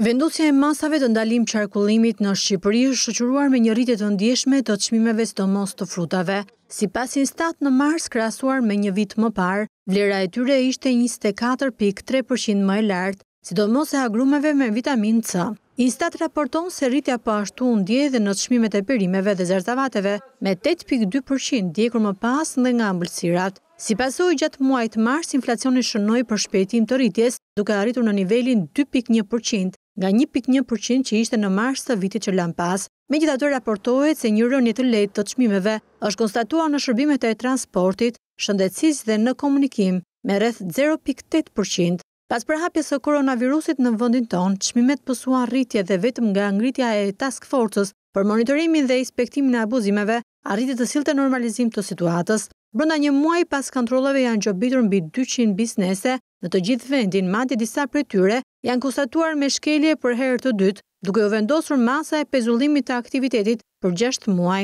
Vendosja e masave të ndalim qarkullimit në Shqipëri është shëqyruar me një rritet të ndjeshme të të qmimeve së të mos të frutave. Si pasin stat në mars krasuar me një vit më par, vlera e tyre ishte 24.3% më e lartë, si të mos e agrumeve me vitamin C. Instat raporton se rritja po ashtu ndje dhe në të shmimet e perimeve dhe zërtavateve me 8.2% djekur më pas dhe nga mbëlsirat. Si pasoj gjatë muajt mars, inflacioni shënoj për shpetim të rritjes duke arritur në nivelin 2.1%, nga 1.1% që ishte në marsë të vitit që lanë pas, me gjitha të raportohet se një rënjë të letë të qmimeve është konstatua në shërbimet e transportit, shëndecis dhe në komunikim me rreth 0.8%. Pas përhapjes së koronavirusit në vëndin tonë, qmimet pësua rritje dhe vetëm nga ngritja e task forces për monitorimin dhe inspektimin e abuzimeve, arritit të silte normalizim të situatës, Brënda një muaj pas kontroleve janë gjobitur mbi 200 biznese në të gjithë vendin, madje disa për tyre janë konstatuar me shkelje për herë të dytë, duke u vendosur masa e pezullimit të aktivitetit për 6 muaj.